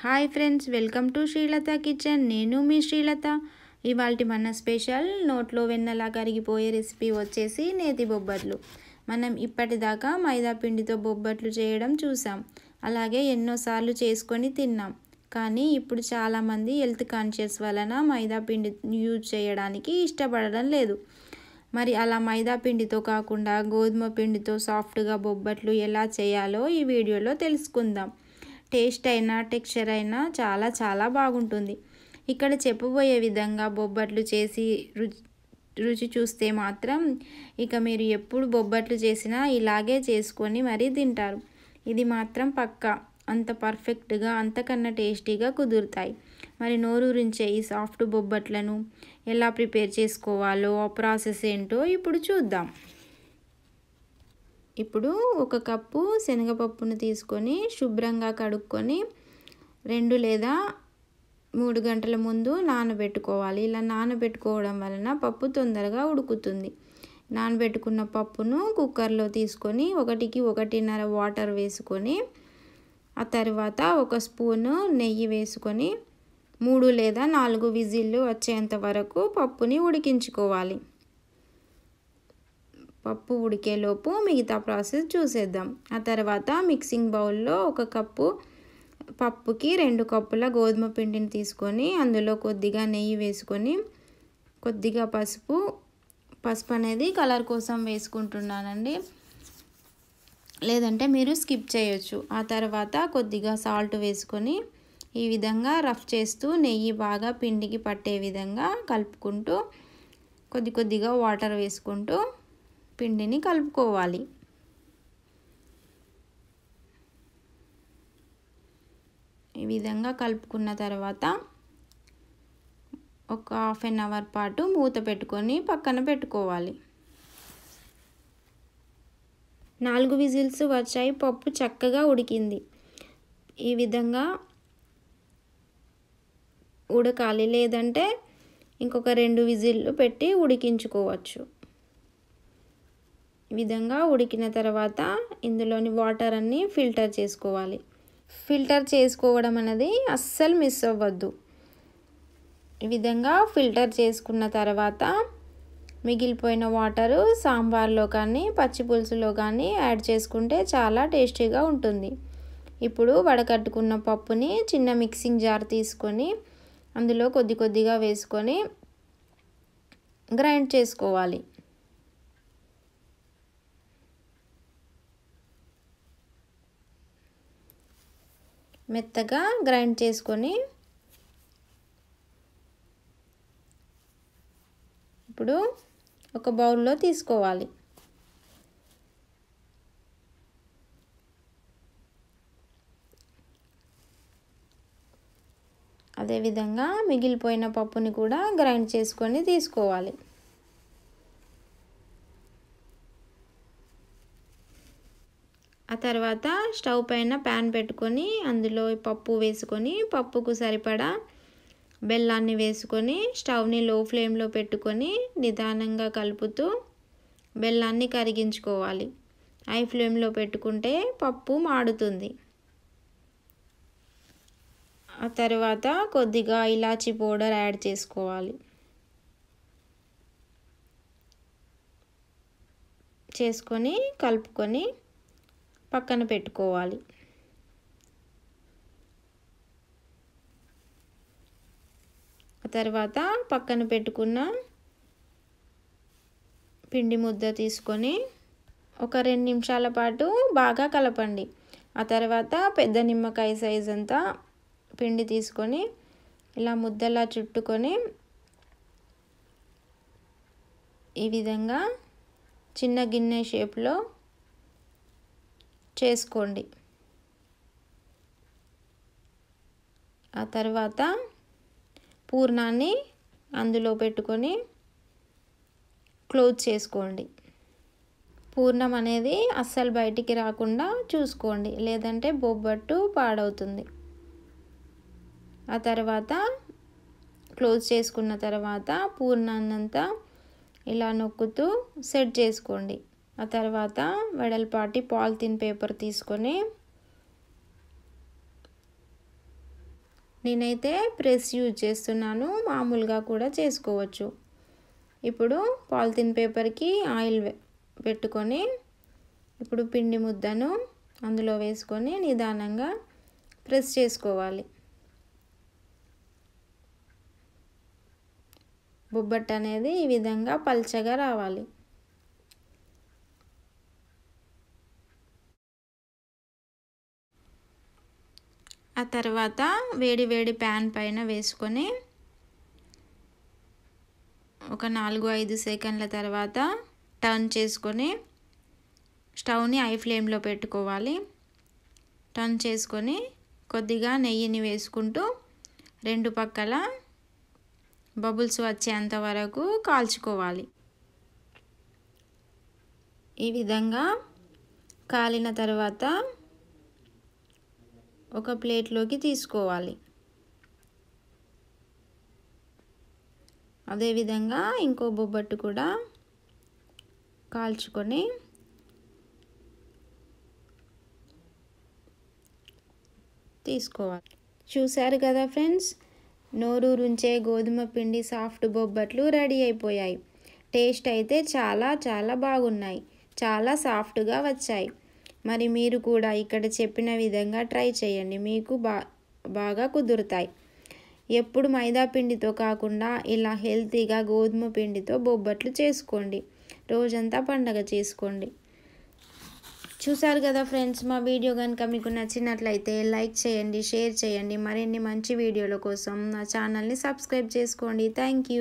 hi friends welcome to Srilatha kitchen నేను మీ శ్రీలత ఇవాళ మన స్పెషల్ నోట్లో వెన్నలా కరిగిపోయే రెసిపీ వచ్చేసి నేతి బొబ్బట్లు మనం ఇప్పటిదాకా మైదా పిండితో బొబ్బట్లు చేయడం చూసాం అలాగే ఎన్నోసార్లు చేసుకొని తిన్నాం కానీ ఇప్పుడు చాలామంది హెల్త్ కాన్షియస్ వలన మైదా పిండి యూజ్ చేయడానికి ఇష్టపడడం లేదు మరి అలా మైదా పిండితో కాకుండా గోధుమ పిండితో సాఫ్ట్గా బొబ్బట్లు ఎలా చేయాలో ఈ వీడియోలో తెలుసుకుందాం టేస్ట్ అయినా టెక్స్చర్ అయినా చాలా చాలా బాగుంటుంది ఇక్కడ చెప్పబోయే విధంగా బొబ్బట్లు చేసి రుచి రుచి చూస్తే మాత్రం ఇక మీరు ఎప్పుడు బొబ్బట్లు చేసినా ఇలాగే చేసుకొని మరీ తింటారు ఇది మాత్రం పక్కా అంత పర్ఫెక్ట్గా అంతకన్నా టేస్టీగా కుదురుతాయి మరి నోరు ఈ సాఫ్ట్ బొబ్బట్లను ఎలా ప్రిపేర్ చేసుకోవాలో ఆ ప్రాసెస్ ఏంటో ఇప్పుడు చూద్దాం ఇప్పుడు ఒక కప్పు శనగపప్పును తీసుకొని శుభ్రంగా కడుక్కొని రెండు లేదా మూడు గంటల ముందు నానబెట్టుకోవాలి ఇలా నానబెట్టుకోవడం వలన పప్పు తొందరగా ఉడుకుతుంది నానబెట్టుకున్న పప్పును కుక్కర్లో తీసుకొని ఒకటికి ఒకటిన్నర వాటర్ వేసుకొని ఆ తర్వాత ఒక స్పూను నెయ్యి వేసుకొని మూడు లేదా నాలుగు విజిల్లు వచ్చేంత వరకు పప్పుని ఉడికించుకోవాలి పప్పు ఉడికేలోపు మిగతా ప్రాసెస్ చూసేద్దాం ఆ తర్వాత మిక్సింగ్ బౌల్లో ఒక కప్పు పప్పుకి రెండు కప్పుల గోధుమ పిండిని తీసుకొని అందులో కొద్దిగా నెయ్యి వేసుకొని కొద్దిగా పసుపు పసుపు అనేది కలర్ కోసం వేసుకుంటున్నానండి లేదంటే మీరు స్కిప్ చేయొచ్చు ఆ తర్వాత కొద్దిగా సాల్ట్ వేసుకొని ఈ విధంగా రఫ్ చేస్తూ నెయ్యి బాగా పిండికి పట్టే విధంగా కలుపుకుంటూ కొద్ది కొద్దిగా వాటర్ వేసుకుంటూ పిండిని కలుపుకోవాలి ఈ విధంగా కలుపుకున్న తర్వాత ఒక హాఫ్ అన్ అవర్ పాటు మూత పెట్టుకొని పక్కన పెట్టుకోవాలి నాలుగు విజిల్స్ వచ్చాయి పప్పు చక్కగా ఉడికింది ఈ విధంగా ఉడకాలి లేదంటే ఇంకొక రెండు విజిల్లు పెట్టి ఉడికించుకోవచ్చు ఈ విధంగా ఉడికిన తర్వాత ఇందులోని వాటర్ అన్నీ ఫిల్టర్ చేసుకోవాలి ఫిల్టర్ చేసుకోవడం అనేది అస్సలు మిస్ అవ్వద్దు ఈ విధంగా ఫిల్టర్ చేసుకున్న తర్వాత మిగిలిపోయిన వాటరు సాంబార్లో కానీ పచ్చి పులుసులో కానీ యాడ్ చేసుకుంటే చాలా టేస్టీగా ఉంటుంది ఇప్పుడు వడకట్టుకున్న పప్పుని చిన్న మిక్సింగ్ జార్ తీసుకొని అందులో కొద్ది కొద్దిగా వేసుకొని గ్రైండ్ చేసుకోవాలి మెత్తగా గ్రైండ్ చేసుకొని ఇప్పుడు ఒక బౌల్లో తీసుకోవాలి అదేవిధంగా మిగిలిపోయిన పప్పుని కూడా గ్రైండ్ చేసుకొని తీసుకోవాలి ఆ తర్వాత స్టవ్ పైన ప్యాన్ పెట్టుకొని అందులో పప్పు వేసుకొని పప్పుకు సరిపడా బెల్లాన్ని వేసుకొని స్టవ్ని లో ఫ్లేమ్లో పెట్టుకొని నిదానంగా కలుపుతూ బెల్లాన్ని కరిగించుకోవాలి హై ఫ్లేమ్లో పెట్టుకుంటే పప్పు మాడుతుంది ఆ తర్వాత కొద్దిగా ఇలాచి పౌడర్ యాడ్ చేసుకోవాలి చేసుకొని కలుపుకొని పక్కన పెట్టుకోవాలి తర్వాత పక్కన పెట్టుకున్న పిండి ముద్ద తీసుకొని ఒక రెండు నిమిషాల పాటు బాగా కలపండి ఆ తర్వాత పెద్ద నిమ్మకాయ సైజ్ అంతా పిండి తీసుకొని ఇలా ముద్దలా చుట్టుకొని ఈ విధంగా చిన్న గిన్నె షేప్లో చేసుకోండి ఆ తర్వాత పూర్ణాన్ని అందులో పెట్టుకొని క్లోజ్ చేసుకోండి పూర్ణం అనేది అస్సలు బయటికి రాకుండా చూసుకోండి లేదంటే బొబ్బట్టు పాడవుతుంది ఆ తర్వాత క్లోజ్ చేసుకున్న తర్వాత పూర్ణాన్నంతా ఇలా నొక్కుతూ సెట్ చేసుకోండి ఆ తర్వాత వెడల్పాటి పాలిథిన్ పేపర్ తీసుకొని నేనైతే ప్రెస్ యూజ్ చేస్తున్నాను మామూలుగా కూడా చేసుకోవచ్చు ఇప్పుడు పాలిథిన్ పేపర్కి ఆయిల్ పెట్టుకొని ఇప్పుడు పిండి ముద్దను అందులో వేసుకొని నిదానంగా ప్రెస్ చేసుకోవాలి బొబ్బట్టు అనేది ఈ విధంగా పల్చగా రావాలి ఆ తర్వాత వేడి వేడి ప్యాన్ పైన వేసుకొని ఒక నాలుగు ఐదు సెకండ్ల తర్వాత టర్న్ చేసుకొని స్టవ్ని ఐ ఫ్లేమ్లో పెట్టుకోవాలి టర్న్ చేసుకొని కొద్దిగా నెయ్యిని వేసుకుంటూ రెండు పక్కల బబుల్స్ వచ్చేంత వరకు కాల్చుకోవాలి ఈ విధంగా కాలిన తర్వాత ఒక ప్లేట్లోకి తీసుకోవాలి అదేవిధంగా ఇంకో బొబ్బట్టు కూడా కాల్చుకొని తీసుకోవాలి చూశారు కదా ఫ్రెండ్స్ నోరు రుంచే గోధుమ పిండి సాఫ్ట్ బొబ్బట్లు రెడీ అయిపోయాయి టేస్ట్ అయితే చాలా చాలా బాగున్నాయి చాలా సాఫ్ట్గా వచ్చాయి మరి మీరు కూడా ఇక్కడ చెప్పిన విధంగా ట్రై చేయండి మీకు బా బాగా కుదురుతాయి ఎప్పుడు మైదా పిండితో కాకుండా ఇలా హెల్తీగా గోధుమ పిండితో బొబ్బట్లు చేసుకోండి రోజంతా పండగ చేసుకోండి చూసారు కదా ఫ్రెండ్స్ మా వీడియో కనుక మీకు నచ్చినట్లయితే లైక్ చేయండి షేర్ చేయండి మరిన్ని మంచి వీడియోల కోసం నా ఛానల్ని సబ్స్క్రైబ్ చేసుకోండి థ్యాంక్